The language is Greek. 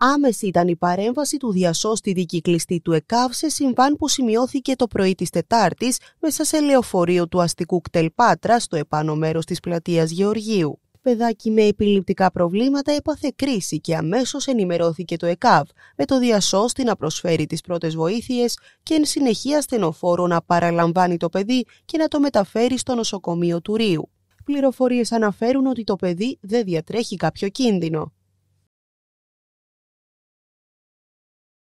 Άμεση ήταν η παρέμβαση του διασώστη δικυκλιστή του ΕΚΑΒ σε συμβάν που σημειώθηκε το πρωί της Τετάρτης μέσα σε λεωφορείο του αστικού Κτελπάτρα στο επάνω μέρος της πλατείας Γεωργίου. Παιδάκι με επιληπτικά προβλήματα έπαθε κρίση και αμέσως ενημερώθηκε το ΕΚΑΒ, με το διασώστη να προσφέρει τις πρώτες βοήθειες και εν συνεχεία στενοφόρο να παραλαμβάνει το παιδί και να το μεταφέρει στο νοσοκομείο του Ρίου. Πληροφορίες αναφέρουν ότι το παιδί δεν διατρέχει κάποιο κίνδυνο.